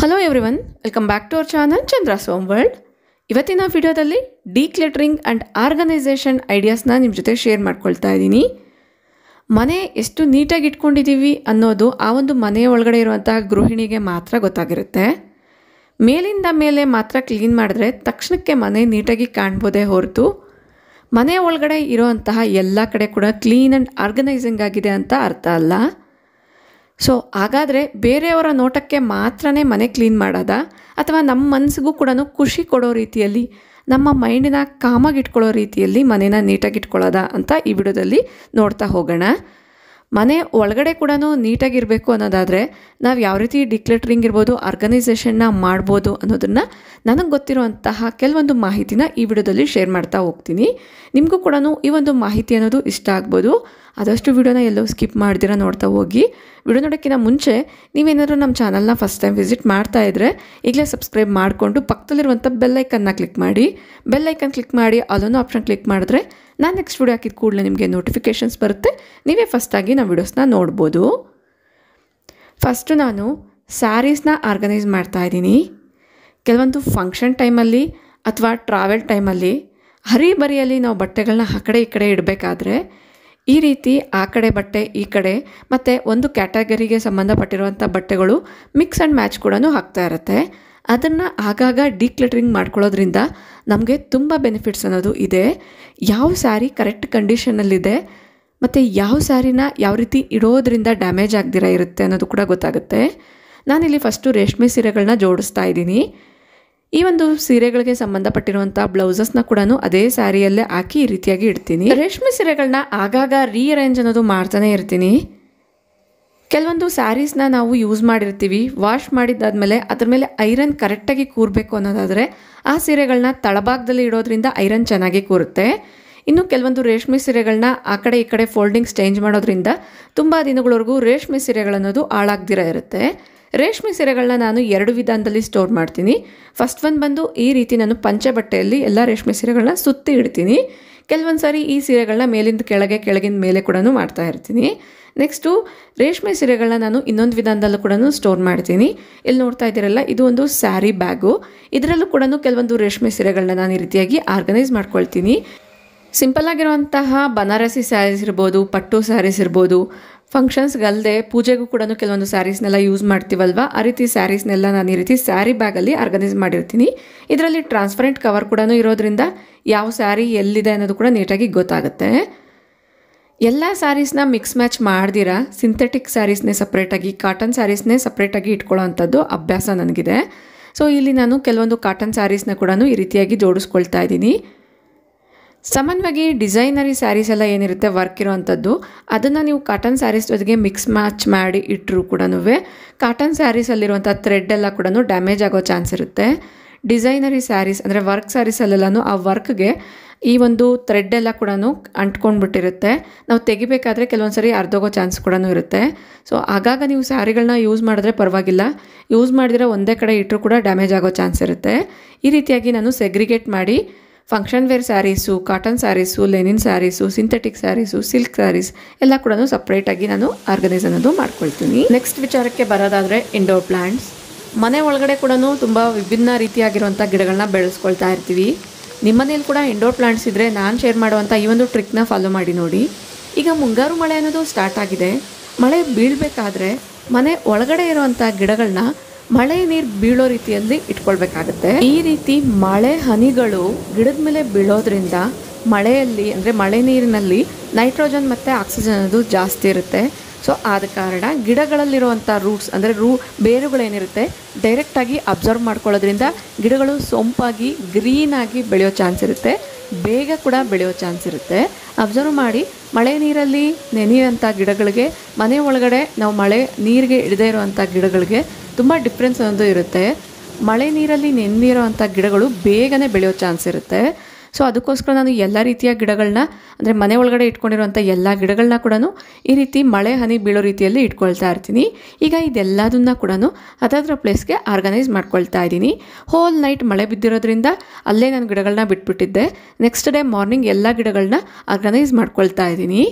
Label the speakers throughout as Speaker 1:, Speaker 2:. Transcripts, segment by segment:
Speaker 1: hello everyone welcome back to our channel Chandra ಸೋಮ್ world ಇವತ್ತಿನ ವಿಡಿಯೋದಲ್ಲಿ ಡಿಕ್ಲೆಟ್ರಿಂಗ್ ಆ್ಯಂಡ್ ಆರ್ಗನೈಸೇಷನ್ ಐಡಿಯಾಸ್ನ ನಿಮ್ಮ ಜೊತೆ ಶೇರ್ ಮಾಡ್ಕೊಳ್ತಾ ಇದ್ದೀನಿ ಮನೆ ಎಷ್ಟು ನೀಟಾಗಿ ಇಟ್ಕೊಂಡಿದ್ದೀವಿ ಅನ್ನೋದು ಆ ಒಂದು ಮನೆಯ ಒಳಗಡೆ ಇರುವಂಥ ಗೃಹಿಣಿಗೆ ಮಾತ್ರ ಗೊತ್ತಾಗಿರುತ್ತೆ ಮೇಲಿಂದ ಮೇಲೆ ಮಾತ್ರ ಕ್ಲೀನ್ ಮಾಡಿದ್ರೆ ತಕ್ಷಣಕ್ಕೆ ಮನೆ ನೀಟಾಗಿ ಕಾಣ್ಬೋದೇ ಹೊರತು ಮನೆ ಒಳಗಡೆ ಇರೋವಂತಹ ಎಲ್ಲ ಕಡೆ ಕೂಡ ಕ್ಲೀನ್ ಆ್ಯಂಡ್ ಆರ್ಗನೈಸಿಂಗ್ ಆಗಿದೆ ಅಂತ ಅರ್ಥ ಅಲ್ಲ ಸೊ ಹಾಗಾದರೆ ಬೇರೆಯವರ ನೋಟಕ್ಕೆ ಮಾತ್ರನೇ ಮನೆ ಕ್ಲೀನ್ ಮಾಡೋದಾ ಅಥವಾ ನಮ್ಮ ಮನಸ್ಸಿಗೂ ಕೂಡ ಖುಷಿ ಕೊಡೋ ರೀತಿಯಲ್ಲಿ ನಮ್ಮ ಮೈಂಡಿನ ಕಾಮಾಗಿಟ್ಕೊಳ್ಳೋ ರೀತಿಯಲ್ಲಿ ಮನೇನ ನೀಟಾಗಿಟ್ಕೊಳ್ಳೋದಾ ಅಂತ ಈ ವಿಡಿಯೋದಲ್ಲಿ ನೋಡ್ತಾ ಹೋಗೋಣ ಮನೆ ಒಳಗಡೆ ಕೂಡ ನೀಟಾಗಿರಬೇಕು ಅನ್ನೋದಾದರೆ ನಾವು ಯಾವ ರೀತಿ ಡಿಕ್ಲೆಟ್ರಿಂಗ್ ಇರ್ಬೋದು ಆರ್ಗನೈಸೇಷನ್ನ ಮಾಡ್ಬೋದು ಅನ್ನೋದನ್ನು ನನಗೆ ಗೊತ್ತಿರುವಂತಹ ಕೆಲವೊಂದು ಮಾಹಿತಿನ ಈ ವಿಡಿಯೋದಲ್ಲಿ ಶೇರ್ ಮಾಡ್ತಾ ಹೋಗ್ತೀನಿ ನಿಮಗೂ ಕೂಡ ಈ ಒಂದು ಮಾಹಿತಿ ಅನ್ನೋದು ಇಷ್ಟ ಆಗ್ಬೋದು ಆದಷ್ಟು ವೀಡಿಯೋನ ಎಲ್ಲೋ ಸ್ಕಿಪ್ ಮಾಡ್ದಿರ ನೋಡ್ತಾ ಹೋಗಿ ವಿಡಿಯೋ ನೋಡೋಕ್ಕಿಂತ ಮುಂಚೆ ನೀವೇನಾದರೂ ನಮ್ಮ ಚಾನಲ್ನ ಫಸ್ಟ್ ಟೈಮ್ ವಿಸಿಟ್ ಮಾಡ್ತಾ ಇದ್ದರೆ ಈಗಲೇ ಸಬ್ಸ್ಕ್ರೈಬ್ ಮಾಡಿಕೊಂಡು ಪಕ್ಕದಲ್ಲಿರುವಂಥ ಬೆಲ್ಲೈಕನ್ನ ಕ್ಲಿಕ್ ಮಾಡಿ ಬೆಲ್ಲೈಕನ್ ಕ್ಲಿಕ್ ಮಾಡಿ ಅಲ್ಲೊಂದು ಆಪ್ಷನ್ ಕ್ಲಿಕ್ ಮಾಡಿದ್ರೆ ನಾನು ನೆಕ್ಸ್ಟ್ ವಿಡಿಯೋ ಹಾಕಿದ ಕೂಡಲೇ ನಿಮಗೆ ನೋಟಿಫಿಕೇಷನ್ಸ್ ಬರುತ್ತೆ ನೀವೇ ಫಸ್ಟಾಗಿ ನಾವು ವಿಡಿಯೋಸ್ನ ನೋಡ್ಬೋದು ಫಸ್ಟು ನಾನು ಸ್ಯಾರೀಸ್ನ ಆರ್ಗನೈಸ್ ಮಾಡ್ತಾ ಇದ್ದೀನಿ ಕೆಲವೊಂದು ಫಂಕ್ಷನ್ ಟೈಮಲ್ಲಿ ಅಥವಾ ಟ್ರಾವೆಲ್ ಟೈಮಲ್ಲಿ ಬರಿಯಲ್ಲಿ ನಾವು ಬಟ್ಟೆಗಳನ್ನ ಆ ಕಡೆ ಈ ಕಡೆ ಇಡಬೇಕಾದ್ರೆ ಈ ರೀತಿ ಆ ಕಡೆ ಬಟ್ಟೆ ಈ ಕಡೆ ಮತ್ತು ಒಂದು ಕ್ಯಾಟಗರಿಗೆ ಸಂಬಂಧಪಟ್ಟಿರುವಂಥ ಬಟ್ಟೆಗಳು ಮಿಕ್ಸ್ ಆ್ಯಂಡ್ ಮ್ಯಾಚ್ ಕೂಡ ಹಾಕ್ತಾ ಇರುತ್ತೆ ಅದನ್ನು ಆಗಾಗ ಡಿಕ್ಲಟರಿಂಗ್ ಮಾಡ್ಕೊಳ್ಳೋದ್ರಿಂದ ನಮಗೆ ತುಂಬ ಬೆನಿಫಿಟ್ಸ್ ಅನ್ನೋದು ಇದೆ ಯಾವ ಸ್ಯಾರಿ ಕರೆಕ್ಟ್ ಕಂಡೀಷನಲ್ಲಿದೆ ಮತ್ತು ಯಾವ ಸ್ಯಾರಿನ ಯಾವ ರೀತಿ ಇಡೋದ್ರಿಂದ ಡ್ಯಾಮೇಜ್ ಆಗದಿರ ಇರುತ್ತೆ ಅನ್ನೋದು ಕೂಡ ಗೊತ್ತಾಗುತ್ತೆ ನಾನಿಲ್ಲಿ ಫಸ್ಟು ರೇಷ್ಮೆ ಸೀರೆಗಳನ್ನ ಜೋಡಿಸ್ತಾ ಇದ್ದೀನಿ ಈ ಒಂದು ಸೀರೆಗಳಿಗೆ ಸಂಬಂಧಪಟ್ಟಿರುವಂತಹ ಬ್ಲೌಸಸ್ ನ ಕೂಡ ಅದೇ ಸ್ಯಾರಿಯಲ್ಲೇ ಹಾಕಿ ಈ ರೀತಿಯಾಗಿ ಇಡ್ತೀನಿ ರೇಷ್ಮೆ ಸೀರೆಗಳನ್ನ ಆಗಾಗ ರೀಅರೇಂಜ್ ಅನ್ನೋದು ಮಾಡ್ತಾನೆ ಇರ್ತೀನಿ ಕೆಲವೊಂದು ಸ್ಯಾರೀಸ್ನ ನಾವು ಯೂಸ್ ಮಾಡಿರ್ತೀವಿ ವಾಶ್ ಮಾಡಿದ್ದಾದಮೇಲೆ ಅದ್ರ ಮೇಲೆ ಐರನ್ ಕರೆಕ್ಟಾಗಿ ಕೂರಬೇಕು ಅನ್ನೋದಾದರೆ ಆ ಸೀರೆಗಳನ್ನ ತಳಭಾಗದಲ್ಲಿ ಇಡೋದ್ರಿಂದ ಐರನ್ ಚೆನ್ನಾಗಿ ಕೂರುತ್ತೆ ಇನ್ನು ಕೆಲವೊಂದು ರೇಷ್ಮೆ ಸೀರೆಗಳನ್ನ ಆ ಕಡೆ ಈ ಕಡೆ ಫೋಲ್ಡಿಂಗ್ಸ್ ಚೇಂಜ್ ಮಾಡೋದ್ರಿಂದ ತುಂಬ ದಿನಗಳವರೆಗೂ ರೇಷ್ಮೆ ಸೀರೆಗಳನ್ನೋದು ಹಾಳಾಗ್ದಿರ ಇರುತ್ತೆ ರೇಷ್ಮೆ ಸೀರೆಗಳನ್ನ ನಾನು ಎರಡು ವಿಧಾನದಲ್ಲಿ ಸ್ಟೋರ್ ಮಾಡ್ತೀನಿ ಫಸ್ಟ್ ಒಂದು ಬಂದು ಈ ರೀತಿ ನಾನು ಪಂಚೆ ಬಟ್ಟೆಯಲ್ಲಿ ಎಲ್ಲ ರೇಷ್ಮೆ ಸೀರೆಗಳನ್ನ ಸುತ್ತಿ ಇಡ್ತೀನಿ ಕೆಲವೊಂದು ಸಾರಿ ಈ ಸೀರೆಗಳನ್ನ ಮೇಲಿಂದ ಕೆಳಗೆ ಕೆಳಗಿನ ಮೇಲೆ ಕೂಡ ಮಾಡ್ತಾ ಇರ್ತೀನಿ ನೆಕ್ಸ್ಟು ರೇಷ್ಮೆ ಸೀರೆಗಳನ್ನ ನಾನು ಇನ್ನೊಂದು ವಿಧಾನದಲ್ಲೂ ಕೂಡ ಸ್ಟೋರ್ ಮಾಡ್ತೀನಿ ಇಲ್ಲಿ ನೋಡ್ತಾ ಇದ್ದೀರಲ್ಲ ಇದು ಒಂದು ಸ್ಯಾರಿ ಬ್ಯಾಗು ಇದರಲ್ಲೂ ಕೂಡ ಕೆಲವೊಂದು ರೇಷ್ಮೆ ಸೀರೆಗಳನ್ನ ನಾನು ಈ ರೀತಿಯಾಗಿ ಆರ್ಗನೈಸ್ ಮಾಡ್ಕೊಳ್ತೀನಿ ಸಿಂಪಲ್ ಆಗಿರುವಂತಹ ಬನಾರಸಿ ಸ್ಯಾರೀಸ್ ಇರ್ಬೋದು ಪಟ್ಟು ಸ್ಯಾರೀಸ್ ಇರ್ಬೋದು ಫಂಕ್ಷನ್ಸ್ಗಲ್ಲದೆ ಪೂಜೆಗೂ ಕೂಡ ಕೆಲವೊಂದು ಸ್ಯಾರೀಸ್ನೆಲ್ಲ ಯೂಸ್ ಮಾಡ್ತೀವಲ್ವ ಆ ರೀತಿ ಸ್ಯಾರೀಸ್ನೆಲ್ಲ ನಾನು ಈ ರೀತಿ ಸ್ಯಾರಿ ಬ್ಯಾಗಲ್ಲಿ ಆರ್ಗನೈಸ್ ಮಾಡಿರ್ತೀನಿ ಇದರಲ್ಲಿ ಟ್ರಾನ್ಸ್ಪರೆಂಟ್ ಕವರ್ ಕೂಡ ಇರೋದ್ರಿಂದ ಯಾವ ಸ್ಯಾರಿ ಎಲ್ಲಿದೆ ಅನ್ನೋದು ಕೂಡ ನೀಟಾಗಿ ಗೊತ್ತಾಗುತ್ತೆ ಎಲ್ಲ ಸ್ಯಾರೀಸ್ನ ಮಿಕ್ಸ್ ಮ್ಯಾಚ್ ಮಾಡ್ದಿರಾ ಸಿಂಥೆಟಿಕ್ ಸ್ಯಾರೀಸ್ನೇ ಸಪ್ರೇಟಾಗಿ ಕಾಟನ್ ಸ್ಯಾರೀಸ್ನೇ ಸಪ್ರೇಟಾಗಿ ಇಟ್ಕೊಳ್ಳೋ ಅಂಥದ್ದು ಅಭ್ಯಾಸ ನನಗಿದೆ ಸೊ ಇಲ್ಲಿ ನಾನು ಕೆಲವೊಂದು ಕಾಟನ್ ಸ್ಯಾರೀಸ್ನ ಕೂಡ ಈ ರೀತಿಯಾಗಿ ಜೋಡಿಸ್ಕೊಳ್ತಾ ಇದ್ದೀನಿ ಸಾಮಾನ್ಯವಾಗಿ ಡಿಸೈನರಿ ಸ್ಯಾರೀಸ್ ಎಲ್ಲ ಏನಿರುತ್ತೆ ವರ್ಕ್ ಇರೋವಂಥದ್ದು ಅದನ್ನು ನೀವು ಕಾಟನ್ ಸ್ಯಾರೀಸ್ ಜೊತೆಗೆ ಮಿಕ್ಸ್ ಮ್ಯಾಚ್ ಮಾಡಿ ಇಟ್ಟರು ಕೂಡ ಕಾಟನ್ ಸ್ಯಾರೀಸಲ್ಲಿರುವಂಥ ಥ್ರೆಡ್ ಎಲ್ಲ ಕೂಡ ಡ್ಯಾಮೇಜ್ ಆಗೋ ಚಾನ್ಸ್ ಇರುತ್ತೆ ಡಿಸೈನರಿ ಸ್ಯಾರೀಸ್ ಅಂದರೆ ವರ್ಕ್ ಸ್ಯಾರೀಸಲ್ಲೆಲ್ಲನೂ ಆ ವರ್ಕ್ಗೆ ಈ ಒಂದು ಥ್ರೆಡ್ ಎಲ್ಲ ಕೂಡ ಅಂಟ್ಕೊಂಡ್ಬಿಟ್ಟಿರುತ್ತೆ ನಾವು ತೆಗಿಬೇಕಾದ್ರೆ ಕೆಲವೊಂದು ಸರಿ ಅರ್ಧೋಗೋ ಚಾನ್ಸ್ ಕೂಡ ಇರುತ್ತೆ ಸೊ ಆಗಾಗ ನೀವು ಸ್ಯಾರಿಗಳನ್ನ ಯೂಸ್ ಮಾಡಿದ್ರೆ ಪರವಾಗಿಲ್ಲ ಯೂಸ್ ಮಾಡಿದರೆ ಒಂದೇ ಕಡೆ ಇಟ್ಟರು ಕೂಡ ಡ್ಯಾಮೇಜ್ ಆಗೋ ಚಾನ್ಸ್ ಇರುತ್ತೆ ಈ ರೀತಿಯಾಗಿ ನಾನು ಸೆಗ್ರಿಗೇಟ್ ಮಾಡಿ function wear saris cotton saris linen saris synthetic saris silk saris ಎಲ್ಲ ಕೂಡ ಸಪ್ರೇಟಾಗಿ ನಾನು ಆರ್ಗನೈಸ್ ಅನ್ನೋದು ಮಾಡ್ಕೊಳ್ತೀನಿ ನೆಕ್ಸ್ಟ್ ವಿಚಾರಕ್ಕೆ ಬರೋದಾದರೆ ಇಂಡೋರ್ ಪ್ಲ್ಯಾಂಟ್ಸ್ ಮನೆ ಒಳಗಡೆ ಕೂಡ ತುಂಬ ವಿಭಿನ್ನ ರೀತಿಯಾಗಿರುವಂಥ ಗಿಡಗಳನ್ನ ಬೆಳೆಸ್ಕೊಳ್ತಾ ಇರ್ತೀವಿ ನಿಮ್ಮ ಮನೇಲಿ ಕೂಡ ಇಂಡೋರ್ ಪ್ಲ್ಯಾಂಟ್ಸ್ ಇದ್ದರೆ ನಾನು ಶೇರ್ ಮಾಡುವಂಥ ಈ ಒಂದು ಟ್ರಿಕ್ನ ಫಾಲೋ ಮಾಡಿ ನೋಡಿ ಈಗ ಮುಂಗಾರು ಮಳೆ ಅನ್ನೋದು ಸ್ಟಾರ್ಟ್ ಆಗಿದೆ ಮಳೆ ಬೀಳಬೇಕಾದ್ರೆ ಮನೆ ಒಳಗಡೆ ಇರುವಂಥ ಗಿಡಗಳನ್ನ ಮಳೆ ನೀರು ಬೀಳೋ ರೀತಿಯಲ್ಲಿ ಇಟ್ಕೊಳ್ಬೇಕಾಗತ್ತೆ ಈ ರೀತಿ ಮಳೆ ಹನಿಗಳು ಗಿಡದ ಮೇಲೆ ಬೀಳೋದ್ರಿಂದ ಮಳೆಯಲ್ಲಿ ಅಂದರೆ ಮಳೆ ನೀರಿನಲ್ಲಿ ನೈಟ್ರೋಜನ್ ಮತ್ತು ಆಕ್ಸಿಜನ್ ಅದು ಜಾಸ್ತಿ ಇರುತ್ತೆ ಸೊ ಆದ ಕಾರಣ ಗಿಡಗಳಲ್ಲಿರುವಂಥ ರೂಟ್ಸ್ ಅಂದರೆ ರೂ ಬೇರುಗಳೇನಿರುತ್ತೆ ಡೈರೆಕ್ಟಾಗಿ ಅಬ್ಸರ್ವ್ ಮಾಡ್ಕೊಳ್ಳೋದ್ರಿಂದ ಗಿಡಗಳು ಸೊಂಪಾಗಿ ಗ್ರೀನಾಗಿ ಬೆಳೆಯೋ ಚಾನ್ಸ್ ಇರುತ್ತೆ ಬೇಗ ಕೂಡ ಬೆಳೆಯೋ ಚಾನ್ಸ್ ಇರುತ್ತೆ ಅಬ್ಸರ್ವ್ ಮಾಡಿ ಮಳೆ ನೀರಲ್ಲಿ ನೆನೆಯುವಂಥ ಗಿಡಗಳಿಗೆ ಮನೆ ಒಳಗಡೆ ನಾವು ಮಳೆ ನೀರಿಗೆ ಇಡದೇ ಇರುವಂಥ ಗಿಡಗಳಿಗೆ ತುಂಬ ಡಿಫ್ರೆನ್ಸ್ ಅನ್ನೋದು ಇರುತ್ತೆ ಮಳೆ ನೀರಲ್ಲಿ ನೆಂದಿರೋ ಅಂಥ ಗಿಡಗಳು ಬೇಗನೆ ಬೆಳೆಯೋ ಚಾನ್ಸ್ ಇರುತ್ತೆ ಸೊ ಅದಕ್ಕೋಸ್ಕರ ನಾನು ಎಲ್ಲ ರೀತಿಯ ಗಿಡಗಳನ್ನ ಅಂದರೆ ಮನೆ ಒಳಗಡೆ ಇಟ್ಕೊಂಡಿರುವಂಥ ಎಲ್ಲ ಗಿಡಗಳನ್ನ ಕೂಡ ಈ ರೀತಿ ಮಳೆ ಹನಿ ಬೀಳೋ ರೀತಿಯಲ್ಲಿ ಇಟ್ಕೊಳ್ತಾ ಇರ್ತೀನಿ ಈಗ ಇದೆಲ್ಲದನ್ನ ಕೂಡ ಅದಾದ್ರ ಪ್ಲೇಸ್ಗೆ ಆರ್ಗನೈಸ್ ಮಾಡ್ಕೊಳ್ತಾ ಇದ್ದೀನಿ ಹೋಲ್ ನೈಟ್ ಮಳೆ ಬಿದ್ದಿರೋದ್ರಿಂದ ಅಲ್ಲೇ ನಾನು ಗಿಡಗಳನ್ನ ಬಿಟ್ಬಿಟ್ಟಿದ್ದೆ ನೆಕ್ಸ್ಟ್ ಡೇ ಮಾರ್ನಿಂಗ್ ಎಲ್ಲ ಗಿಡಗಳನ್ನ ಆರ್ಗನೈಸ್ ಮಾಡ್ಕೊಳ್ತಾ ಇದ್ದೀನಿ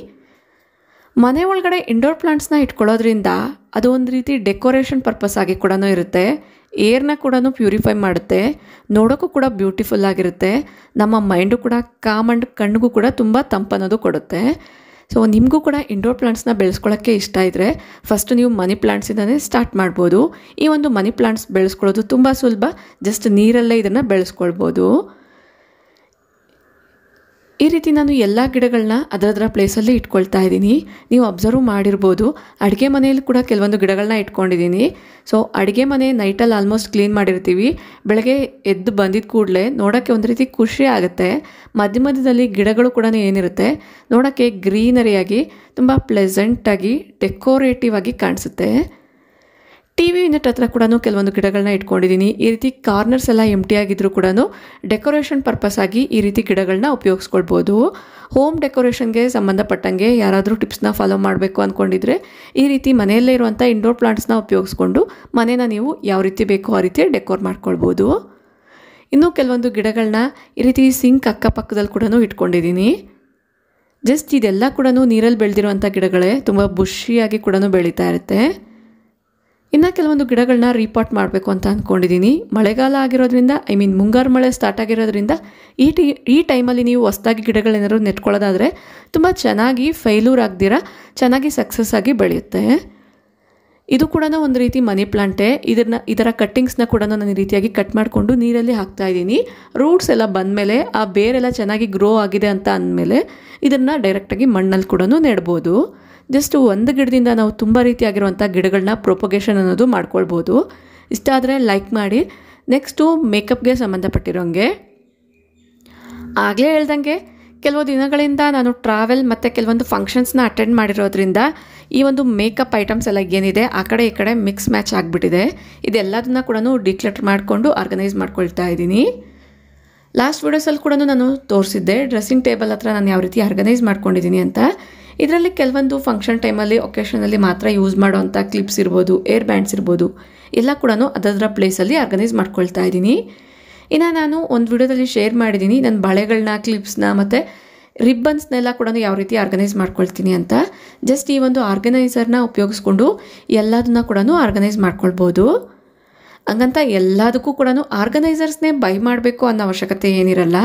Speaker 1: ಮನೆ ಒಳಗಡೆ ಇಂಡೋರ್ ಪ್ಲಾಂಟ್ಸ್ನ ಇಟ್ಕೊಳ್ಳೋದ್ರಿಂದ ಅದು ಒಂದು ರೀತಿ ಡೆಕೋರೇಷನ್ ಪರ್ಪಸ್ ಆಗಿ ಕೂಡ ಇರುತ್ತೆ ಏರ್ನ ಕೂಡ ಪ್ಯೂರಿಫೈ ಮಾಡುತ್ತೆ ನೋಡೋಕ್ಕೂ ಕೂಡ ಬ್ಯೂಟಿಫುಲ್ ಆಗಿರುತ್ತೆ ನಮ್ಮ ಮೈಂಡು ಕೂಡ ಕಾಮ್ ಅಂಡ್ ಕಣ್ಣಿಗೂ ಕೂಡ ತುಂಬ ತಂಪನ್ನೋದು ಕೊಡುತ್ತೆ ಸೊ ನಿಮಗೂ ಕೂಡ ಇಂಡೋರ್ ಪ್ಲಾಂಟ್ಸ್ನ ಬೆಳೆಸ್ಕೊಳ್ಳೋಕ್ಕೆ ಇಷ್ಟ ಇದ್ದರೆ ಫಸ್ಟ್ ನೀವು ಮನಿ ಪ್ಲಾಂಟ್ಸಿಂದನೇ ಸ್ಟಾರ್ಟ್ ಮಾಡ್ಬೋದು ಈ ಒಂದು ಮನಿ ಪ್ಲಾಂಟ್ಸ್ ಬೆಳೆಸ್ಕೊಳ್ಳೋದು ತುಂಬ ಸುಲಭ ಜಸ್ಟ್ ನೀರಲ್ಲೇ ಇದನ್ನು ಬೆಳೆಸ್ಕೊಳ್ಬೋದು ಈ ರೀತಿ ನಾನು ಎಲ್ಲ ಗಿಡಗಳನ್ನ ಅದರದ್ರ ಪ್ಲೇಸಲ್ಲೇ ಇಟ್ಕೊಳ್ತಾ ಇದ್ದೀನಿ ನೀವು ಅಬ್ಸರ್ವ್ ಮಾಡಿರ್ಬೋದು ಅಡುಗೆ ಮನೆಯಲ್ಲಿ ಕೂಡ ಕೆಲವೊಂದು ಗಿಡಗಳನ್ನ ಇಟ್ಕೊಂಡಿದ್ದೀನಿ ಸೊ ಅಡುಗೆ ಮನೆ ನೈಟಲ್ಲಿ ಆಲ್ಮೋಸ್ಟ್ ಕ್ಲೀನ್ ಮಾಡಿರ್ತೀವಿ ಬೆಳಗ್ಗೆ ಎದ್ದು ಬಂದಿದ್ದ ಕೂಡಲೇ ನೋಡೋಕ್ಕೆ ಒಂದು ರೀತಿ ಖುಷಿ ಆಗುತ್ತೆ ಮಧ್ಯ ಮಧ್ಯದಲ್ಲಿ ಗಿಡಗಳು ಕೂಡ ಏನಿರುತ್ತೆ ನೋಡೋಕ್ಕೆ ಗ್ರೀನರಿಯಾಗಿ ತುಂಬ ಪ್ಲೆಸೆಂಟಾಗಿ ಡೆಕೋರೇಟಿವ್ ಆಗಿ ಕಾಣಿಸುತ್ತೆ ಟಿ ವಿ ಹತ್ರ ಕೂಡ ಕೆಲವೊಂದು ಗಿಡಗಳನ್ನ ಇಟ್ಕೊಂಡಿದ್ದೀನಿ ಈ ರೀತಿ ಕಾರ್ನರ್ಸ್ ಎಲ್ಲ ಎಂಟಿ ಆಗಿದ್ರೂ ಕೂಡ ಡೆಕೋರೇಷನ್ ಪರ್ಪಸ್ ಆಗಿ ಈ ರೀತಿ ಗಿಡಗಳನ್ನ ಉಪಯೋಗಿಸ್ಕೊಳ್ಬೋದು ಹೋಮ್ ಡೆಕೋರೇಷನ್ಗೆ ಸಂಬಂಧಪಟ್ಟಂಗೆ ಯಾರಾದರೂ ಟಿಪ್ಸ್ನ ಫಾಲೋ ಮಾಡಬೇಕು ಅಂದ್ಕೊಂಡಿದ್ರೆ ಈ ರೀತಿ ಮನೆಯಲ್ಲೇ ಇರುವಂಥ ಇಂಡೋರ್ ಪ್ಲಾಂಟ್ಸ್ನ ಉಪಯೋಗಿಸ್ಕೊಂಡು ಮನೇನ ನೀವು ಯಾವ ರೀತಿ ಬೇಕೋ ಆ ರೀತಿ ಡೆಕೋರ್ ಮಾಡ್ಕೊಳ್ಬೋದು ಇನ್ನೂ ಕೆಲವೊಂದು ಗಿಡಗಳನ್ನ ಈ ರೀತಿ ಸಿಂಕ್ ಅಕ್ಕಪಕ್ಕದಲ್ಲಿ ಕೂಡ ಇಟ್ಕೊಂಡಿದ್ದೀನಿ ಜಸ್ಟ್ ಇದೆಲ್ಲ ಕೂಡ ನೀರಲ್ಲಿ ಬೆಳೆದಿರುವಂಥ ಗಿಡಗಳೇ ತುಂಬ ಬುಷಿಯಾಗಿ ಕೂಡ ಬೆಳೀತಾ ಇರುತ್ತೆ ಇನ್ನು ಕೆಲವೊಂದು ಗಿಡಗಳನ್ನ ರೀಪಾಟ್ ಮಾಡಬೇಕು ಅಂತ ಅಂದ್ಕೊಂಡಿದ್ದೀನಿ ಮಳೆಗಾಲ ಆಗಿರೋದ್ರಿಂದ ಐ ಮೀನ್ ಮುಂಗಾರು ಮಳೆ ಸ್ಟಾರ್ಟ್ ಆಗಿರೋದ್ರಿಂದ ಈ ಟಿ ಈ ಟೈಮಲ್ಲಿ ನೀವು ಹೊಸ್ದಾಗಿ ಗಿಡಗಳೇನಾದ್ರು ನೆಟ್ಕೊಳ್ಳೋದಾದರೆ ತುಂಬ ಚೆನ್ನಾಗಿ ಫೈಲೂರ್ ಆಗ್ದಿರ ಚೆನ್ನಾಗಿ ಸಕ್ಸಸ್ ಆಗಿ ಬೆಳೆಯುತ್ತೆ ಇದು ಕೂಡ ಒಂದು ರೀತಿ ಮನಿ ಪ್ಲಾಂಟೇ ಇದನ್ನ ಇದರ ಕಟ್ಟಿಂಗ್ಸ್ನ ಕೂಡ ನಾನು ಈ ರೀತಿಯಾಗಿ ಕಟ್ ಮಾಡಿಕೊಂಡು ನೀರಲ್ಲಿ ಹಾಕ್ತಾ ಇದ್ದೀನಿ ರೂಟ್ಸ್ ಎಲ್ಲ ಬಂದಮೇಲೆ ಆ ಬೇರೆಲ್ಲ ಚೆನ್ನಾಗಿ ಗ್ರೋ ಆಗಿದೆ ಅಂತ ಅಂದಮೇಲೆ ಇದನ್ನು ಡೈರೆಕ್ಟಾಗಿ ಮಣ್ಣಲ್ಲಿ ಕೂಡ ನೆಡ್ಬೋದು ಜಸ್ಟ್ ಒಂದು ಗಿಡದಿಂದ ನಾವು ತುಂಬ ರೀತಿಯಾಗಿರುವಂಥ ಗಿಡಗಳನ್ನ ಪ್ರೊಪೊಗೇಷನ್ ಅನ್ನೋದು ಮಾಡ್ಕೊಳ್ಬೋದು ಇಷ್ಟ ಆದರೆ ಲೈಕ್ ಮಾಡಿ ನೆಕ್ಸ್ಟು ಮೇಕಪ್ಗೆ ಸಂಬಂಧಪಟ್ಟಿರೋಂಗೆ ಆಗಲೇ ಹೇಳ್ದಂಗೆ ಕೆಲವು ದಿನಗಳಿಂದ ನಾನು ಟ್ರಾವೆಲ್ ಮತ್ತು ಕೆಲವೊಂದು ಫಂಕ್ಷನ್ಸ್ನ ಅಟೆಂಡ್ ಮಾಡಿರೋದ್ರಿಂದ ಈ ಒಂದು ಮೇಕಪ್ ಐಟಮ್ಸ್ ಎಲ್ಲ ಏನಿದೆ ಆ ಕಡೆ ಈ ಕಡೆ ಮಿಕ್ಸ್ ಮ್ಯಾಚ್ ಆಗಿಬಿಟ್ಟಿದೆ ಇದೆಲ್ಲದನ್ನ ಕೂಡ ಡಿಕ್ಲೇರ್ ಮಾಡಿಕೊಂಡು ಆರ್ಗನೈಸ್ ಮಾಡ್ಕೊಳ್ತಾ ಇದ್ದೀನಿ ಲಾಸ್ಟ್ ವೀಡಿಯೋಸಲ್ಲಿ ಕೂಡ ನಾನು ತೋರಿಸಿದ್ದೆ ಡ್ರೆಸ್ಸಿಂಗ್ ಟೇಬಲ್ ಹತ್ರ ನಾನು ಯಾವ ರೀತಿ ಆರ್ಗನೈಸ್ ಮಾಡ್ಕೊಂಡಿದ್ದೀನಿ ಅಂತ ಇದರಲ್ಲಿ ಕೆಲವೊಂದು ಫಂಕ್ಷನ್ ಟೈಮಲ್ಲಿ ಒಕೇಶನಲ್ಲಿ ಮಾತ್ರ ಯೂಸ್ ಮಾಡೋವಂಥ ಕ್ಲಿಪ್ಸ್ ಇರ್ಬೋದು ಏರ್ ಬ್ಯಾಂಡ್ಸ್ ಇರ್ಬೋದು ಎಲ್ಲ ಕೂಡ ಅದರ ಪ್ಲೇಸಲ್ಲಿ ಆರ್ಗನೈಸ್ ಮಾಡ್ಕೊಳ್ತಾ ಇದ್ದೀನಿ ಇನ್ನು ನಾನು ಒಂದು ವಿಡಿಯೋದಲ್ಲಿ ಶೇರ್ ಮಾಡಿದ್ದೀನಿ ನನ್ನ ಬಳೆಗಳನ್ನ ಕ್ಲಿಪ್ಸ್ನ ಮತ್ತು ರಿಬ್ಬನ್ಸ್ನೆಲ್ಲ ಕೂಡ ಯಾವ ರೀತಿ ಆರ್ಗನೈಸ್ ಮಾಡ್ಕೊಳ್ತೀನಿ ಅಂತ ಜಸ್ಟ್ ಈ ಒಂದು ಆರ್ಗನೈಸರ್ನ ಉಪಯೋಗಿಸ್ಕೊಂಡು ಎಲ್ಲದನ್ನ ಕೂಡ ಆರ್ಗನೈಸ್ ಮಾಡ್ಕೊಳ್ಬೋದು ಹಂಗಂತ ಎಲ್ಲದಕ್ಕೂ ಕೂಡ ಆರ್ಗನೈಸರ್ಸ್ನೇ ಬೈ ಮಾಡಬೇಕು ಅನ್ನೋ ಅವಶ್ಯಕತೆ ಏನಿರಲ್ಲ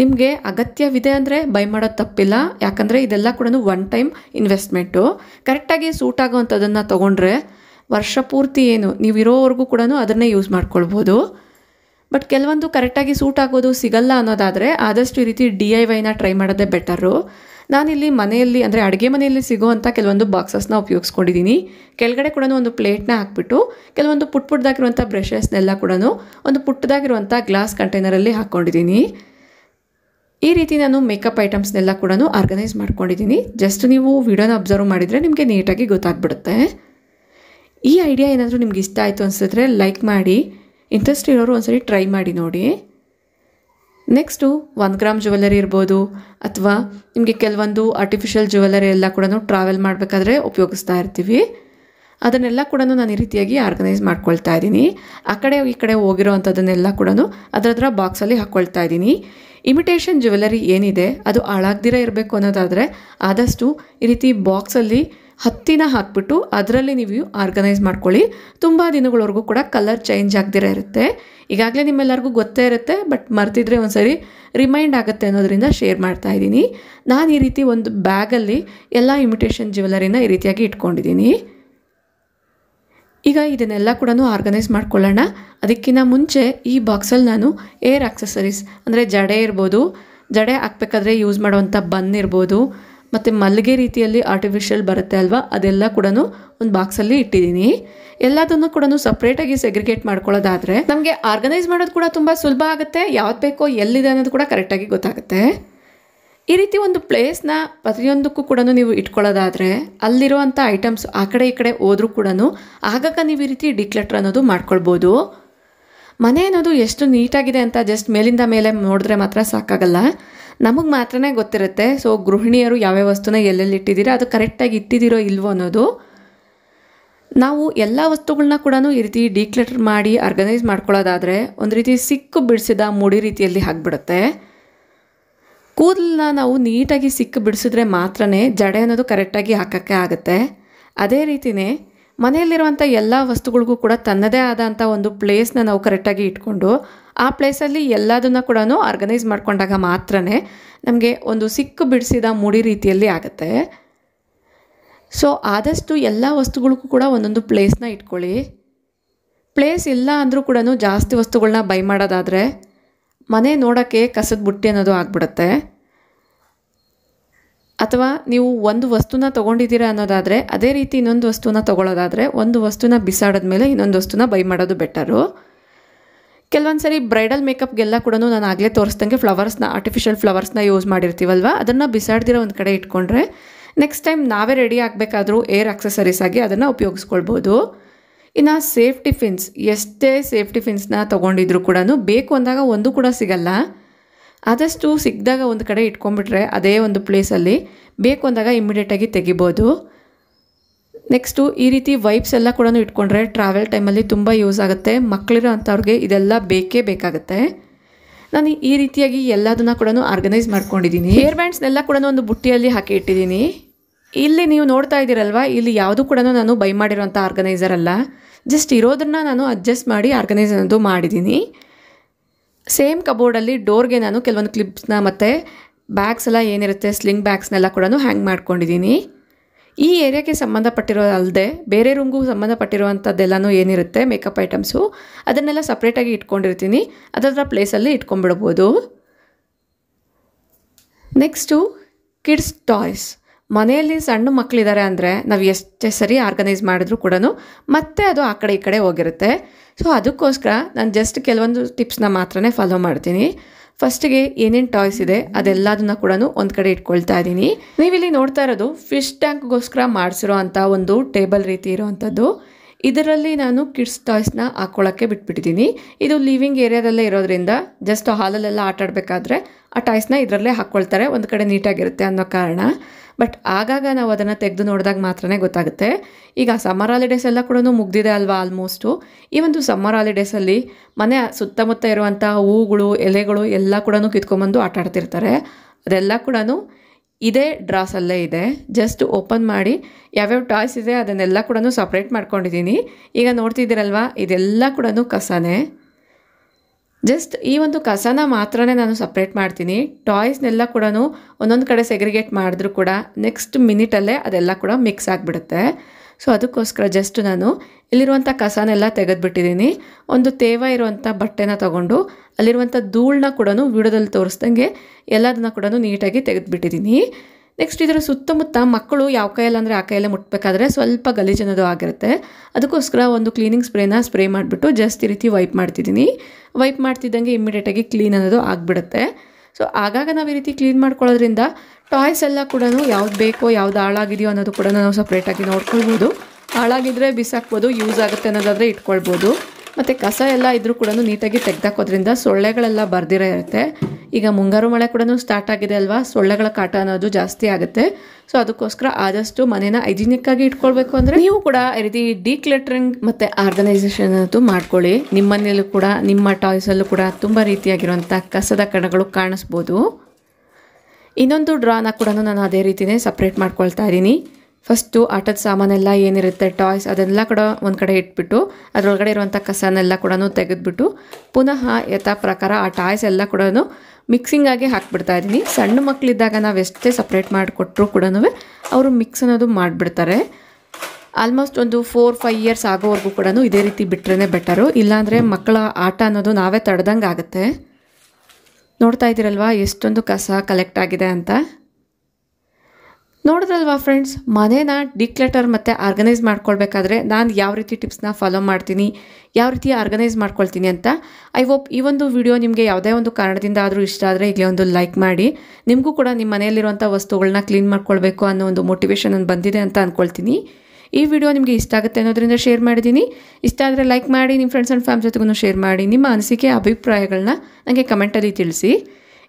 Speaker 1: ನಿಮಗೆ ಅಗತ್ಯವಿದೆ ಅಂದರೆ ಬೈ ಮಾಡೋದು ತಪ್ಪಿಲ್ಲ ಯಾಕಂದರೆ ಇದೆಲ್ಲ ಕೂಡ ಒನ್ ಟೈಮ್ ಇನ್ವೆಸ್ಟ್ಮೆಂಟು ಕರೆಕ್ಟಾಗಿ ಸೂಟ್ ಆಗೋವಂಥದ್ದನ್ನು ತೊಗೊಂಡ್ರೆ ವರ್ಷ ಪೂರ್ತಿ ಏನು ನೀವು ಇರೋವರೆಗೂ ಕೂಡ ಅದನ್ನೇ ಯೂಸ್ ಮಾಡ್ಕೊಳ್ಬೋದು ಬಟ್ ಕೆಲವೊಂದು ಕರೆಕ್ಟಾಗಿ ಸೂಟ್ ಆಗೋದು ಸಿಗಲ್ಲ ಅನ್ನೋದಾದರೆ ಆದಷ್ಟು ಈ ರೀತಿ ಡಿ ಐ ವೈನ ಟ್ರೈ ಮಾಡೋದೇ ಬೆಟರು ನಾನಿಲ್ಲಿ ಮನೆಯಲ್ಲಿ ಅಂದರೆ ಅಡುಗೆ ಮನೆಯಲ್ಲಿ ಸಿಗುವಂಥ ಕೆಲವೊಂದು ಬಾಕ್ಸಸ್ನ ಉಪಯೋಗಿಸ್ಕೊಂಡಿದ್ದೀನಿ ಕೆಳಗಡೆ ಕೂಡ ಒಂದು ಪ್ಲೇಟ್ನ ಹಾಕ್ಬಿಟ್ಟು ಕೆಲವೊಂದು ಪುಟ್ ಪುಟ್ಟದಾಗಿರುವಂಥ ಬ್ರಷಸ್ನೆಲ್ಲ ಕೂಡ ಒಂದು ಪುಟ್ಟದಾಗಿರುವಂಥ ಗ್ಲಾಸ್ ಕಂಟೈನರಲ್ಲಿ ಹಾಕ್ಕೊಂಡಿದ್ದೀನಿ ಈ ರೀತಿ ನಾನು ಮೇಕಪ್ ಐಟಮ್ಸ್ನೆಲ್ಲ ಕೂಡ ಆರ್ಗನೈಸ್ ಮಾಡ್ಕೊಂಡಿದ್ದೀನಿ ಜಸ್ಟ್ ನೀವು ವಿಡಿಯೋನ ಅಬ್ಸರ್ವ್ ಮಾಡಿದರೆ ನಿಮಗೆ ನೀಟಾಗಿ ಗೊತ್ತಾಗ್ಬಿಡುತ್ತೆ ಈ ಐಡಿಯಾ ಏನಾದರೂ ನಿಮ್ಗೆ ಇಷ್ಟ ಆಯಿತು ಅನಿಸಿದ್ರೆ ಲೈಕ್ ಮಾಡಿ ಇಂಟ್ರೆಸ್ಟ್ ಇರೋರು ಒಂದ್ಸರಿ ಟ್ರೈ ಮಾಡಿ ನೋಡಿ ನೆಕ್ಸ್ಟು ಒನ್ ಗ್ರಾಮ್ ಜುವೆಲ್ಲರಿ ಇರ್ಬೋದು ಅಥವಾ ನಿಮಗೆ ಕೆಲವೊಂದು ಆರ್ಟಿಫಿಷಿಯಲ್ ಜುವೆಲ್ಲರಿ ಎಲ್ಲ ಕೂಡ ಟ್ರಾವೆಲ್ ಮಾಡಬೇಕಾದ್ರೆ ಉಪಯೋಗಿಸ್ತಾ ಇರ್ತೀವಿ ಅದನ್ನೆಲ್ಲ ಕೂಡ ನಾನು ಈ ರೀತಿಯಾಗಿ ಆರ್ಗನೈಸ್ ಮಾಡ್ಕೊಳ್ತಾ ಇದ್ದೀನಿ ಆ ಕಡೆ ಈ ಕಡೆ ಹೋಗಿರೋ ಅಂಥದ್ದನ್ನೆಲ್ಲ ಕೂಡ ಹತ್ರ ಬಾಕ್ಸಲ್ಲಿ ಹಾಕ್ಕೊಳ್ತಾ ಇದ್ದೀನಿ ಇಮಿಟೇಷನ್ ಜ್ಯುವೆಲರಿ ಏನಿದೆ ಅದು ಹಾಳಾಗ್ದಿರ ಇರಬೇಕು ಅನ್ನೋದಾದರೆ ಆದಷ್ಟು ಈ ರೀತಿ ಬಾಕ್ಸಲ್ಲಿ ಹತ್ತಿನ ಹಾಕ್ಬಿಟ್ಟು ಅದರಲ್ಲಿ ನೀವು ಆರ್ಗನೈಸ್ ಮಾಡ್ಕೊಳ್ಳಿ ತುಂಬ ದಿನಗಳವರೆಗೂ ಕೂಡ ಕಲರ್ ಚೇಂಜ್ ಆಗದಿರ ಇರುತ್ತೆ ಈಗಾಗಲೇ ನಿಮ್ಮೆಲ್ಲರಿಗೂ ಗೊತ್ತೇ ಇರುತ್ತೆ ಬಟ್ ಮರ್ತಿದ್ರೆ ಸರಿ ರಿಮೈಂಡ್ ಆಗುತ್ತೆ ಅನ್ನೋದರಿಂದ ಶೇರ್ ಮಾಡ್ತಾ ಇದ್ದೀನಿ ನಾನು ಈ ರೀತಿ ಒಂದು ಬ್ಯಾಗಲ್ಲಿ ಎಲ್ಲ ಇಮಿಟೇಷನ್ ಜ್ಯುವೆಲರಿನ ಈ ರೀತಿಯಾಗಿ ಇಟ್ಕೊಂಡಿದ್ದೀನಿ ಈಗ ಇದನ್ನೆಲ್ಲ ಕೂಡ ಆರ್ಗನೈಸ್ ಮಾಡ್ಕೊಳ್ಳೋಣ ಅದಕ್ಕಿಂತ ಮುಂಚೆ ಈ ಬಾಕ್ಸಲ್ಲಿ ನಾನು ಏರ್ ಆಕ್ಸೆಸರೀಸ್ ಅಂದರೆ ಜಡೆ ಇರ್ಬೋದು ಜಡೆ ಹಾಕ್ಬೇಕಾದ್ರೆ ಯೂಸ್ ಮಾಡುವಂಥ ಬನ್ ಇರ್ಬೋದು ಮತ್ತು ಮಲ್ಲಿಗೆ ರೀತಿಯಲ್ಲಿ ಆರ್ಟಿಫಿಷಿಯಲ್ ಬರುತ್ತೆ ಅಲ್ವಾ ಅದೆಲ್ಲ ಕೂಡ ಒಂದು ಬಾಕ್ಸಲ್ಲಿ ಇಟ್ಟಿದ್ದೀನಿ ಎಲ್ಲದನ್ನು ಕೂಡ ಸಪ್ರೇಟಾಗಿ ಸೆಗ್ರಿಗೇಟ್ ಮಾಡ್ಕೊಳ್ಳೋದಾದರೆ ನಮಗೆ ಆರ್ಗನೈಸ್ ಮಾಡೋದು ಕೂಡ ತುಂಬ ಸುಲಭ ಆಗುತ್ತೆ ಯಾವ್ದು ಬೇಕೋ ಎಲ್ಲಿದೆ ಅನ್ನೋದು ಕೂಡ ಕರೆಕ್ಟಾಗಿ ಗೊತ್ತಾಗುತ್ತೆ ಈ ರೀತಿ ಒಂದು ಪ್ಲೇಸ್ನ ಪ್ರತಿಯೊಂದಕ್ಕೂ ಕೂಡ ನೀವು ಇಟ್ಕೊಳ್ಳೋದಾದರೆ ಅಲ್ಲಿರುವಂಥ ಐಟಮ್ಸ್ ಆ ಕಡೆ ಈ ಕಡೆ ಹೋದರೂ ಕೂಡ ಆಗಾಗ ನೀವು ಈ ರೀತಿ ಡಿಕ್ಲೆಟ್ರ್ ಅನ್ನೋದು ಮಾಡ್ಕೊಳ್ಬೋದು ಮನೆ ಅನ್ನೋದು ಎಷ್ಟು ನೀಟಾಗಿದೆ ಅಂತ ಜಸ್ಟ್ ಮೇಲಿಂದ ಮೇಲೆ ನೋಡಿದ್ರೆ ಮಾತ್ರ ಸಾಕಾಗಲ್ಲ ನಮಗೆ ಮಾತ್ರನೇ ಗೊತ್ತಿರುತ್ತೆ ಸೊ ಗೃಹಿಣಿಯರು ಯಾವ್ಯಾವ ವಸ್ತುನ ಎಲ್ಲೆಲ್ಲಿ ಇಟ್ಟಿದ್ದೀರಾ ಅದು ಕರೆಕ್ಟಾಗಿ ಇಟ್ಟಿದ್ದೀರೋ ಇಲ್ವೋ ಅನ್ನೋದು ನಾವು ಎಲ್ಲ ವಸ್ತುಗಳನ್ನ ಕೂಡ ಈ ರೀತಿ ಡಿಕ್ಲೆಟರ್ ಮಾಡಿ ಆರ್ಗನೈಸ್ ಮಾಡ್ಕೊಳ್ಳೋದಾದರೆ ಒಂದು ರೀತಿ ಸಿಕ್ಕು ಬಿಡಿಸಿದ ಮೂಡಿ ರೀತಿಯಲ್ಲಿ ಹಾಕ್ಬಿಡುತ್ತೆ ಕೂದಲನ್ನ ನಾವು ನೀಟಾಗಿ ಸಿಕ್ಕ ಬಿಡಿಸಿದ್ರೆ ಮಾತ್ರ ಜಡೆ ಅನ್ನೋದು ಕರೆಕ್ಟಾಗಿ ಹಾಕೋಕ್ಕೆ ಆಗುತ್ತೆ ಅದೇ ರೀತಿಯೇ ಮನೆಯಲ್ಲಿರುವಂಥ ಎಲ್ಲ ವಸ್ತುಗಳಿಗೂ ಕೂಡ ತನ್ನದೇ ಆದಂಥ ಒಂದು ಪ್ಲೇಸ್ನ ನಾವು ಕರೆಕ್ಟಾಗಿ ಇಟ್ಕೊಂಡು ಆ ಪ್ಲೇಸಲ್ಲಿ ಎಲ್ಲದನ್ನು ಕೂಡ ಆರ್ಗನೈಸ್ ಮಾಡಿಕೊಂಡಾಗ ಮಾತ್ರ ನಮಗೆ ಒಂದು ಸಿಕ್ಕು ಬಿಡಿಸಿದ ಮುಡಿ ರೀತಿಯಲ್ಲಿ ಆಗುತ್ತೆ ಸೊ ಆದಷ್ಟು ಎಲ್ಲ ವಸ್ತುಗಳಿಗೂ ಕೂಡ ಒಂದೊಂದು ಪ್ಲೇಸ್ನ ಇಟ್ಕೊಳ್ಳಿ ಪ್ಲೇಸ್ ಇಲ್ಲ ಅಂದರೂ ಕೂಡ ಜಾಸ್ತಿ ವಸ್ತುಗಳನ್ನ ಬೈ ಮಾಡೋದಾದರೆ ಮನೆ ನೋಡೋಕ್ಕೆ ಕಸದ ಬುಟ್ಟಿ ಅನ್ನೋದು ಆಗ್ಬಿಡುತ್ತೆ ಅಥವಾ ನೀವು ಒಂದು ವಸ್ತುನ ತೊಗೊಂಡಿದ್ದೀರಾ ಅನ್ನೋದಾದರೆ ಅದೇ ರೀತಿ ಇನ್ನೊಂದು ವಸ್ತುನ ತೊಗೊಳ್ಳೋದಾದರೆ ಒಂದು ವಸ್ತುನ ಬಿಸಾಡಿದ ಮೇಲೆ ಇನ್ನೊಂದು ವಸ್ತುನ ಬೈ ಮಾಡೋದು ಬೆಟರು ಕೆಲವೊಂದು ಸರಿ ಬ್ರೈಡಲ್ ಮೇಕಪ್ಗೆಲ್ಲ ಕೂಡ ನಾನು ಆಗಲೇ ತೋರಿಸ್ದಂಗೆ ಫ್ಲವರ್ಸ್ನ ಆರ್ಟಿಫಿಷಿಯಲ್ ಫ್ಲವರ್ಸ್ನ ಯೂಸ್ ಮಾಡಿರ್ತೀವಲ್ವ ಅದನ್ನು ಬಿಸಾಡ್ದಿರೋ ಒಂದು ಕಡೆ ಇಟ್ಕೊಂಡ್ರೆ ನೆಕ್ಸ್ಟ್ ಟೈಮ್ ನಾವೇ ರೆಡಿ ಆಗಬೇಕಾದ್ರೂ ಏರ್ ಆಕ್ಸೆಸರೀಸ್ ಆಗಿ ಅದನ್ನು ಉಪಯೋಗಿಸ್ಕೊಳ್ಬೋದು ಇನ್ನು ಸೇಫ್ಟಿ ಫಿನ್ಸ್ ಎಷ್ಟೇ ಸೇಫ್ಟಿ ಫಿನ್ಸ್ನ ತೊಗೊಂಡಿದ್ರು ಕೂಡ ಬೇಕು ಅಂದಾಗ ಒಂದು ಕೂಡ ಸಿಗಲ್ಲ ಆದಷ್ಟು ಸಿಕ್ಕಿದಾಗ ಒಂದು ಕಡೆ ಇಟ್ಕೊಂಡ್ಬಿಟ್ರೆ ಅದೇ ಒಂದು ಪ್ಲೇಸಲ್ಲಿ ಬೇಕು ಅಂದಾಗ ಇಮ್ಮಿಡಿಯೇಟಾಗಿ ತೆಗಿಬೋದು ನೆಕ್ಸ್ಟು ಈ ರೀತಿ ವೈಪ್ಸ್ ಎಲ್ಲ ಕೂಡ ಇಟ್ಕೊಂಡ್ರೆ ಟ್ರಾವೆಲ್ ಟೈಮಲ್ಲಿ ತುಂಬ ಯೂಸ್ ಆಗುತ್ತೆ ಮಕ್ಕಳಿರೋ ಅಂಥವ್ರಿಗೆ ಇದೆಲ್ಲ ಬೇಕೇ ಬೇಕಾಗುತ್ತೆ ನಾನು ಈ ರೀತಿಯಾಗಿ ಎಲ್ಲದನ್ನ ಕೂಡ ಆರ್ಗನೈಸ್ ಮಾಡ್ಕೊಂಡಿದ್ದೀನಿ ಹೇರ್ ಬ್ಯಾಂಡ್ಸ್ನೆಲ್ಲ ಕೂಡ ಒಂದು ಬುಟ್ಟಿಯಲ್ಲಿ ಹಾಕಿ ಇಟ್ಟಿದ್ದೀನಿ ಇಲ್ಲಿ ನೀವು ನೋಡ್ತಾ ಇದ್ದೀರಲ್ವಾ ಇಲ್ಲಿ ಯಾವುದು ಕೂಡ ನಾನು ಬೈ ಮಾಡಿರೋಂಥ ಆರ್ಗನೈಸರ್ ಅಲ್ಲ ಜಸ್ಟ್ ಇರೋದನ್ನ ನಾನು ಅಡ್ಜಸ್ಟ್ ಮಾಡಿ ಆರ್ಗನೈಸ್ ಅನ್ನೋದು ಮಾಡಿದ್ದೀನಿ ಸೇಮ್ ಕಬೋರ್ಡಲ್ಲಿ ಡೋರ್ಗೆ ನಾನು ಕೆಲವೊಂದು ಕ್ಲಿಪ್ಸ್ನ ಮತ್ತು ಬ್ಯಾಗ್ಸ್ ಎಲ್ಲ ಏನಿರುತ್ತೆ ಸ್ಲಿಂಗ್ ಬ್ಯಾಗ್ಸ್ನೆಲ್ಲ ಕೂಡ ಹ್ಯಾಂಗ್ ಮಾಡ್ಕೊಂಡಿದ್ದೀನಿ ಈ ಏರಿಯಾಗೆ ಸಂಬಂಧಪಟ್ಟಿರೋ ಅಲ್ಲದೆ ಬೇರೆ ರೂಮ್ಗೂ ಸಂಬಂಧಪಟ್ಟಿರುವಂಥದ್ದೆಲ್ಲನೂ ಏನಿರುತ್ತೆ ಮೇಕಪ್ ಐಟಮ್ಸು ಅದನ್ನೆಲ್ಲ ಸಪ್ರೇಟಾಗಿ ಇಟ್ಕೊಂಡಿರ್ತೀನಿ ಅದರ ಪ್ಲೇಸಲ್ಲಿ ಇಟ್ಕೊಂಡ್ಬಿಡ್ಬೋದು ನೆಕ್ಸ್ಟು ಕಿಡ್ಸ್ ಟಾಯ್ಸ್ ಮನೆಯಲ್ಲಿ ಸಣ್ಣ ಮಕ್ಕಳಿದ್ದಾರೆ ಅಂದರೆ ನಾವು ಎಷ್ಟೇ ಸರಿ ಆರ್ಗನೈಸ್ ಮಾಡಿದ್ರು ಕೂಡ ಮತ್ತೆ ಅದು ಆ ಕಡೆ ಈ ಕಡೆ ಹೋಗಿರುತ್ತೆ ಸೊ ಅದಕ್ಕೋಸ್ಕರ ನಾನು ಜಸ್ಟ್ ಕೆಲವೊಂದು ಟಿಪ್ಸ್ನ ಮಾತ್ರನೇ ಫಾಲೋ ಮಾಡ್ತೀನಿ ಫಸ್ಟಿಗೆ ಏನೇನು ಟಾಯ್ಸ್ ಇದೆ ಅದೆಲ್ಲದನ್ನ ಕೂಡ ಒಂದು ಕಡೆ ಇಟ್ಕೊಳ್ತಾ ಇದ್ದೀನಿ ನೀವಿಲ್ಲಿ ನೋಡ್ತಾ ಇರೋದು ಫಿಶ್ ಟ್ಯಾಂಕ್ಗೋಸ್ಕರ ಮಾಡಿಸಿರೋ ಅಂಥ ಒಂದು ಟೇಬಲ್ ರೀತಿ ಇರೋವಂಥದ್ದು ಇದರಲ್ಲಿ ನಾನು ಕಿಡ್ಸ್ ಟಾಯ್ಸ್ನ ಹಾಕ್ಕೊಳ್ಳೋಕ್ಕೆ ಬಿಟ್ಬಿಟ್ಟಿದ್ದೀನಿ ಇದು ಲಿವಿಂಗ್ ಏರಿಯಾದಲ್ಲೇ ಇರೋದ್ರಿಂದ ಜಸ್ಟ್ ಹಾಲಲ್ಲೆಲ್ಲ ಆಟಾಡಬೇಕಾದ್ರೆ ಆ ಟಾಯ್ಸ್ನ ಇದರಲ್ಲೇ ಹಾಕ್ಕೊಳ್ತಾರೆ ಒಂದು ಕಡೆ ನೀಟಾಗಿರುತ್ತೆ ಅನ್ನೋ ಕಾರಣ ಬಟ್ ಆಗಾಗ ನಾವು ಅದನ್ನು ತೆಗೆದು ನೋಡಿದಾಗ ಮಾತ್ರನೇ ಗೊತ್ತಾಗುತ್ತೆ ಈಗ ಸಮ್ಮರ್ ಹಾಲಿಡೇಸ್ ಎಲ್ಲ ಕೂಡ ಮುಗ್ದಿದೆ ಅಲ್ವಾ ಆಲ್ಮೋಸ್ಟು ಈ ಒಂದು ಸಮ್ಮರ್ ಹಾಲಿಡೇಸಲ್ಲಿ ಮನೆ ಸುತ್ತಮುತ್ತ ಇರುವಂಥ ಹೂಗಳು ಎಲೆಗಳು ಎಲ್ಲ ಕೂಡ ಕಿತ್ಕೊಂಬಂದು ಆಟ ಆಡ್ತಿರ್ತಾರೆ ಅದೆಲ್ಲ ಕೂಡ ಇದೇ ಡ್ರಾಸಲ್ಲೇ ಇದೆ ಜಸ್ಟ್ ಓಪನ್ ಮಾಡಿ ಯಾವ್ಯಾವ ಟಾಯ್ಸ್ ಇದೆ ಅದನ್ನೆಲ್ಲ ಕೂಡ ಸಪ್ರೇಟ್ ಮಾಡ್ಕೊಂಡಿದ್ದೀನಿ ಈಗ ನೋಡ್ತಿದ್ದೀರಲ್ವ ಇದೆಲ್ಲ ಕೂಡ ಕಸನೇ ಜಸ್ಟ್ ಈ ಒಂದು ಕಸನ ಮಾತ್ರನೇ ನಾನು ಸಪ್ರೇಟ್ ಮಾಡ್ತೀನಿ ಟಾಯ್ಸ್ನೆಲ್ಲ ಕೂಡ ಒಂದೊಂದು ಕಡೆ ಸೆಗ್ರಿಗೇಟ್ ಮಾಡಿದ್ರು ಕೂಡ ನೆಕ್ಸ್ಟ್ ಮಿನಿಟಲ್ಲೇ ಅದೆಲ್ಲ ಕೂಡ ಮಿಕ್ಸ್ ಆಗಿಬಿಡುತ್ತೆ ಸೊ ಅದಕ್ಕೋಸ್ಕರ ಜಸ್ಟ್ ನಾನು ಇಲ್ಲಿರುವಂಥ ಕಸನೆಲ್ಲ ತೆಗೆದುಬಿಟ್ಟಿದ್ದೀನಿ ಒಂದು ತೇವ ಇರುವಂಥ ಬಟ್ಟೆನ ತೊಗೊಂಡು ಅಲ್ಲಿರುವಂಥ ಧೂಳನ್ನ ಕೂಡ ವಿಡೋದಲ್ಲಿ ತೋರಿಸ್ದಂಗೆ ಎಲ್ಲದನ್ನ ಕೂಡ ನೀಟಾಗಿ ತೆಗೆದುಬಿಟ್ಟಿದ್ದೀನಿ ನೆಕ್ಸ್ಟ್ ಇದರ ಸುತ್ತಮುತ್ತ ಮಕ್ಕಳು ಯಾವ ಕೈಯಲ್ಲಿ ಅಂದರೆ ಆ ಕೈಯಲ್ಲೇ ಮುಟ್ಟಬೇಕಾದ್ರೆ ಸ್ವಲ್ಪ ಗಲೀಜನದು ಆಗಿರುತ್ತೆ ಅದಕ್ಕೋಸ್ಕರ ಒಂದು ಕ್ಲೀನಿಂಗ್ ಸ್ಪ್ರೇನ ಸ್ಪ್ರೇ ಮಾಡಿಬಿಟ್ಟು ಜಸ್ಟ್ ಈ ರೀತಿ ವೈಪ್ ಮಾಡ್ತಿದ್ದೀನಿ ವೈಪ್ ಮಾಡ್ತಿದ್ದಂಗೆ ಇಮ್ಮಿಡಿಯೇಟಾಗಿ ಕ್ಲೀನ್ ಅನ್ನೋದು ಆಗಿಬಿಡುತ್ತೆ ಸೊ ಆಗಾಗ ನಾವು ಈ ರೀತಿ ಕ್ಲೀನ್ ಮಾಡ್ಕೊಳ್ಳೋದ್ರಿಂದ ಟಾಯ್ಸ್ ಎಲ್ಲ ಕೂಡ ಯಾವ್ದು ಬೇಕೋ ಯಾವ್ದು ಹಾಳಾಗಿದೆಯೋ ಅನ್ನೋದು ಕೂಡ ನಾವು ಸಪ್ರೇಟಾಗಿ ನೋಡ್ಕೊಳ್ಬೋದು ಹಾಳಾಗಿದ್ದರೆ ಬಿಸಾಕ್ಬೋದು ಯೂಸ್ ಆಗುತ್ತೆ ಅನ್ನೋದಾದರೆ ಇಟ್ಕೊಳ್ಬೋದು ಮತ್ತು ಕಸ ಎಲ್ಲ ಇದ್ರೂ ಕೂಡ ನೀಟಾಗಿ ತೆಗೆದಾಕೋದ್ರಿಂದ ಸೊಳ್ಳೆಗಳೆಲ್ಲ ಬರ್ದಿರೋ ಇರುತ್ತೆ ಈಗ ಮುಂಗಾರು ಮಳೆ ಕೂಡ ಸ್ಟಾರ್ಟ್ ಆಗಿದೆ ಅಲ್ವಾ ಸೊಳ್ಳೆಗಳ ಕಾಟ ಅನ್ನೋದು ಜಾಸ್ತಿ ಆಗುತ್ತೆ ಸೊ ಅದಕ್ಕೋಸ್ಕರ ಆದಷ್ಟು ಮನೇನ ಹೈಜಿನಿಕ್ ಆಗಿ ಇಟ್ಕೊಳ್ಬೇಕು ಅಂದರೆ ನೀವು ಕೂಡ ಈ ರೀತಿ ಡಿಕ್ಲೆಟ್ರಿಂಗ್ ಮತ್ತು ಆರ್ಗನೈಸೇಷನ್ ಅನ್ನೋದು ಮಾಡ್ಕೊಳ್ಳಿ ನಿಮ್ಮ ಮನೆಯಲ್ಲೂ ಕೂಡ ನಿಮ್ಮ ಟಾಯ್ಸಲ್ಲೂ ಕೂಡ ತುಂಬ ರೀತಿಯಾಗಿರುವಂಥ ಕಸದ ಕಣಗಳು ಕಾಣಿಸ್ಬೋದು ಇನ್ನೊಂದು ಡ್ರಾನ ಕೂಡ ನಾನು ಅದೇ ರೀತಿಯೇ ಸಪ್ರೇಟ್ ಮಾಡ್ಕೊಳ್ತಾ ಇದ್ದೀನಿ ಫಸ್ಟು ಆಟದ ಸಾಮಾನೆಲ್ಲ ಏನಿರುತ್ತೆ ಟಾಯ್ಸ್ ಅದೆಲ್ಲ ಕೂಡ ಒಂದು ಕಡೆ ಇಟ್ಬಿಟ್ಟು ಅದರೊಳಗಡೆ ಇರುವಂಥ ಕಸನೆಲ್ಲ ಕೂಡ ತೆಗೆದುಬಿಟ್ಟು ಪುನಃ ಯಥಾ ಪ್ರಕಾರ ಆ ಟಾಯ್ಸ್ ಎಲ್ಲ ಕೂಡ ಮಿಕ್ಸಿಂಗಾಗಿ ಹಾಕ್ಬಿಡ್ತಾ ಇದ್ದೀನಿ ಸಣ್ಣ ಮಕ್ಕಳಿದ್ದಾಗ ನಾವು ಎಷ್ಟೇ ಸಪ್ರೇಟ್ ಮಾಡಿಕೊಟ್ರೂ ಕೂಡ ಅವರು ಮಿಕ್ಸ್ ಅನ್ನೋದು ಮಾಡಿಬಿಡ್ತಾರೆ ಆಲ್ಮೋಸ್ಟ್ ಒಂದು ಫೋರ್ ಫೈವ್ ಇಯರ್ಸ್ ಆಗೋವರೆಗೂ ಕೂಡ ಇದೇ ರೀತಿ ಬಿಟ್ರೇ ಬೆಟರು ಇಲ್ಲಾಂದರೆ ಮಕ್ಕಳ ಆಟ ಅನ್ನೋದು ನಾವೇ ತಡೆದಂಗೆ ಆಗುತ್ತೆ ನೋಡ್ತಾ ಇದ್ದೀರಲ್ವಾ ಎಷ್ಟೊಂದು ಕಸ ಕಲೆಕ್ಟ್ ಆಗಿದೆ ಅಂತ ನೋಡಿದ್ರಲ್ವಾ ಫ್ರೆಂಡ್ಸ್ ಮನೇನ ಡಿಕ್ಲೆಟರ್ ಮತ್ತು ಆರ್ಗನೈಸ್ ಮಾಡ್ಕೊಳ್ಬೇಕಾದ್ರೆ ನಾನು ಯಾವ ರೀತಿ ಟಿಪ್ಸ್ನ ಫಾಲೋ ಮಾಡ್ತೀನಿ ಯಾವ ರೀತಿ ಆರ್ಗನೈಸ್ ಮಾಡ್ಕೊಳ್ತೀನಿ ಅಂತ ಐ ಹೋಪ್ ಈ ಒಂದು ವಿಡಿಯೋ ನಿಮಗೆ ಯಾವುದೇ ಒಂದು ಕಾರಣದಿಂದ ಆದರೂ ಇಷ್ಟ ಆದರೆ ಇಲ್ಲಿ ಒಂದು ಲೈಕ್ ಮಾಡಿ ನಿಮಗೂ ಕೂಡ ನಿಮ್ಮ ಮನೆಯಲ್ಲಿರುವಂಥ ವಸ್ತುಗಳನ್ನ ಕ್ಲೀನ್ ಮಾಡ್ಕೊಳ್ಬೇಕು ಅನ್ನೋ ಒಂದು ಮೋಟಿವೇಶನ್ ನಾನು ಬಂದಿದೆ ಅಂತ ಅಂದ್ಕೊಳ್ತೀನಿ ಈ ವಿಡಿಯೋ ನಿಮಗೆ ಇಷ್ಟ ಆಗುತ್ತೆ ಅನ್ನೋದರಿಂದ ಶೇರ್ ಮಾಡಿದ್ದೀನಿ ಇಷ್ಟ ಆದರೆ ಲೈಕ್ ಮಾಡಿ ನಿಮ್ಮ ಫ್ರೆಂಡ್ಸ್ ಆ್ಯಂಡ್ ಫ್ಯಾಮ್ ಜೊತೆಗೂ ಶೇರ್ ಮಾಡಿ ನಿಮ್ಮ ಅನಿಸಿಕೆ ಅಭಿಪ್ರಾಯಗಳನ್ನ ನನಗೆ ಕಮೆಂಟಲ್ಲಿ ತಿಳಿಸಿ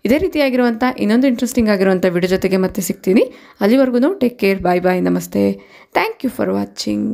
Speaker 1: ಇದೇ ರೀತಿಯಾಗಿರುವಂಥ ಇನ್ನೊಂದು ಇಂಟ್ರೆಸ್ಟಿಂಗ್ ಆಗಿರುವಂಥ ವಿಡಿಯೋ ಜೊತೆಗೆ ಮತ್ತೆ ಸಿಗ್ತೀನಿ ಅಲ್ಲಿವರೆಗೂ ಟೇಕ್ ಕೇರ್ ಬಾಯ್ ಬಾಯ್ ನಮಸ್ತೆ ಥ್ಯಾಂಕ್ ಯು ಫಾರ್ ವಾಚಿಂಗ್